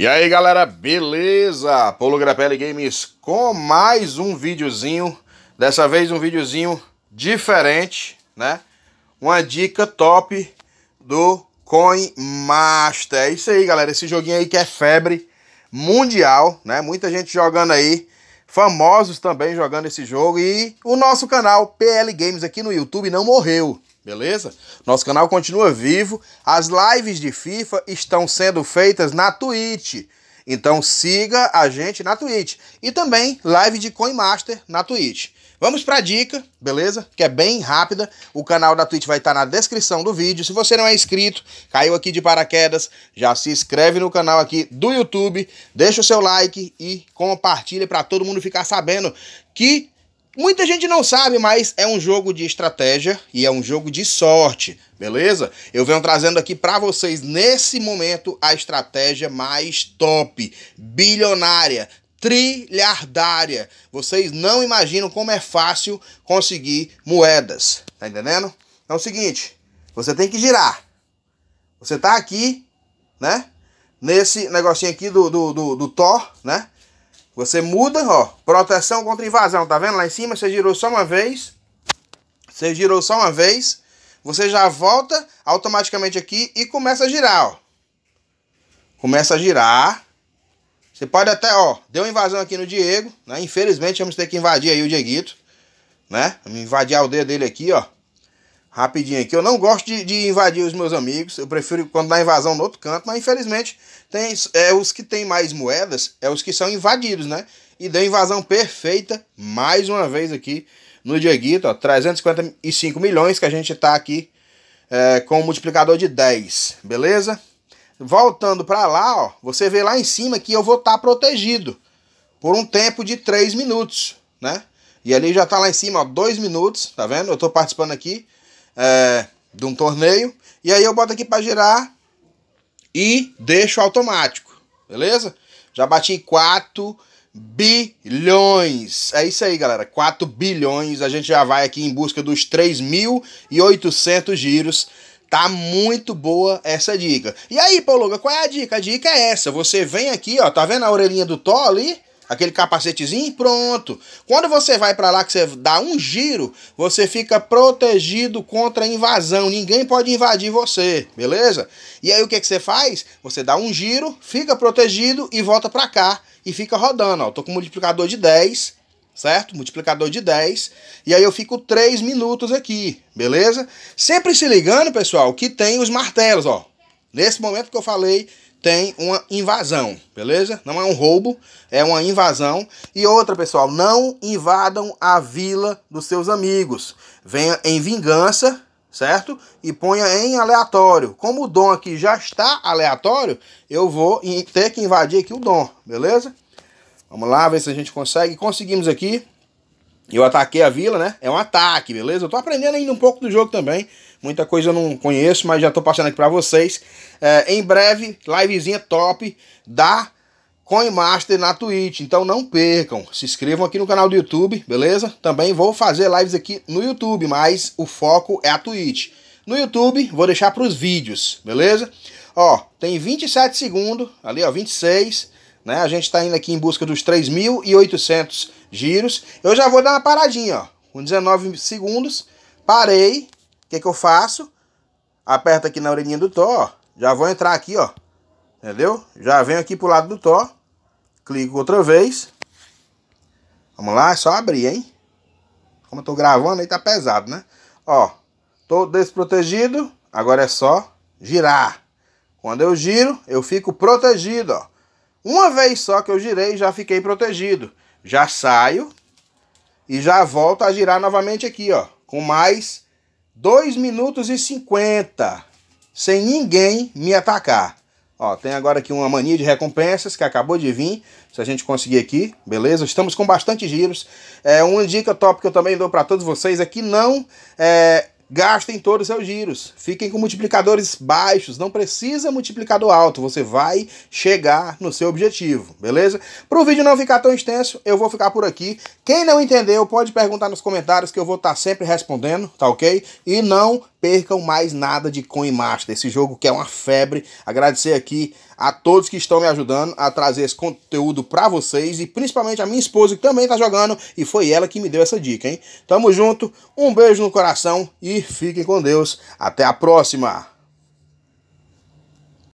E aí galera, beleza? Polo Grappelli Games com mais um videozinho Dessa vez um videozinho diferente, né? Uma dica top do Coin Master É isso aí galera, esse joguinho aí que é febre mundial, né? Muita gente jogando aí Famosos também jogando esse jogo E o nosso canal PL Games aqui no YouTube não morreu Beleza? Nosso canal continua vivo. As lives de FIFA estão sendo feitas na Twitch. Então siga a gente na Twitch. E também live de Coinmaster na Twitch. Vamos para a dica, beleza? Que é bem rápida. O canal da Twitch vai estar tá na descrição do vídeo. Se você não é inscrito, caiu aqui de paraquedas, já se inscreve no canal aqui do YouTube, deixa o seu like e compartilha para todo mundo ficar sabendo que Muita gente não sabe, mas é um jogo de estratégia e é um jogo de sorte, beleza? Eu venho trazendo aqui para vocês nesse momento a estratégia mais top, bilionária, trilhardária. Vocês não imaginam como é fácil conseguir moedas, tá entendendo? Então é o seguinte, você tem que girar. Você tá aqui, né? Nesse negocinho aqui do, do, do, do Thor, né? Você muda, ó, proteção contra invasão, tá vendo lá em cima? Você girou só uma vez, você girou só uma vez, você já volta automaticamente aqui e começa a girar, ó. Começa a girar. Você pode até, ó, deu invasão aqui no Diego, né? Infelizmente vamos ter que invadir aí o Dieguito, né? Vamos invadir a aldeia dele aqui, ó rapidinho aqui. Eu não gosto de, de, invadir os meus amigos, eu prefiro quando dá invasão no outro canto, mas infelizmente tem é os que tem mais moedas, é os que são invadidos, né? E deu invasão perfeita mais uma vez aqui no Dieguito, ó, 355 milhões que a gente tá aqui é, com o um multiplicador de 10, beleza? Voltando para lá, ó, você vê lá em cima que eu vou estar tá protegido por um tempo de 3 minutos, né? E ali já tá lá em cima, ó, 2 minutos, tá vendo? Eu tô participando aqui é, de um torneio. E aí eu boto aqui para girar e deixo automático, beleza? Já bati 4 bilhões. É isso aí, galera. 4 bilhões. A gente já vai aqui em busca dos 3.800 giros. Tá muito boa essa dica. E aí, Paulo, qual é a dica? A dica é essa. Você vem aqui, ó, tá vendo a orelhinha do Thó ali? aquele capacetezinho, pronto. Quando você vai para lá que você dá um giro, você fica protegido contra invasão. Ninguém pode invadir você, beleza? E aí o que, que você faz? Você dá um giro, fica protegido e volta para cá e fica rodando. Ó, tô com multiplicador de 10, certo? Multiplicador de 10. E aí eu fico 3 minutos aqui, beleza? Sempre se ligando, pessoal, que tem os martelos, ó. Nesse momento que eu falei tem uma invasão, beleza? Não é um roubo, é uma invasão. E outra, pessoal, não invadam a vila dos seus amigos. Venha em vingança, certo? E ponha em aleatório. Como o dom aqui já está aleatório, eu vou ter que invadir aqui o dom, beleza? Vamos lá, ver se a gente consegue. Conseguimos aqui. Eu ataquei a vila, né? É um ataque, beleza? Eu tô aprendendo ainda um pouco do jogo também. Muita coisa eu não conheço, mas já tô passando aqui pra vocês. É, em breve, livezinha top da Coinmaster na Twitch. Então não percam. Se inscrevam aqui no canal do YouTube, beleza? Também vou fazer lives aqui no YouTube, mas o foco é a Twitch. No YouTube, vou deixar pros vídeos, beleza? Ó, tem 27 segundos, ali ó, 26, né? A gente tá indo aqui em busca dos 3.800 giros. Eu já vou dar uma paradinha, ó. Com 19 segundos, parei. O que, que eu faço? Aperto aqui na orelhinha do Thor, ó. Já vou entrar aqui, ó. Entendeu? Já venho aqui pro lado do Thor. Clico outra vez. Vamos lá, é só abrir, hein? Como eu tô gravando aí, tá pesado, né? Ó, tô desprotegido. Agora é só girar. Quando eu giro, eu fico protegido, ó. Uma vez só que eu girei, já fiquei protegido já saio e já volto a girar novamente aqui, ó, com mais 2 minutos e 50, sem ninguém me atacar. Ó, tem agora aqui uma mania de recompensas que acabou de vir, se a gente conseguir aqui, beleza? Estamos com bastante giros. É, uma dica top que eu também dou para todos vocês é que não é, Gastem todos os seus giros. Fiquem com multiplicadores baixos. Não precisa multiplicador alto. Você vai chegar no seu objetivo, beleza? Para o vídeo não ficar tão extenso, eu vou ficar por aqui. Quem não entendeu, pode perguntar nos comentários que eu vou estar tá sempre respondendo, tá ok? E não percam mais nada de Coin Master, esse jogo que é uma febre. Agradecer aqui a todos que estão me ajudando a trazer esse conteúdo para vocês e principalmente a minha esposa que também tá jogando e foi ela que me deu essa dica, hein? Tamo junto, um beijo no coração e fiquem com Deus. Até a próxima!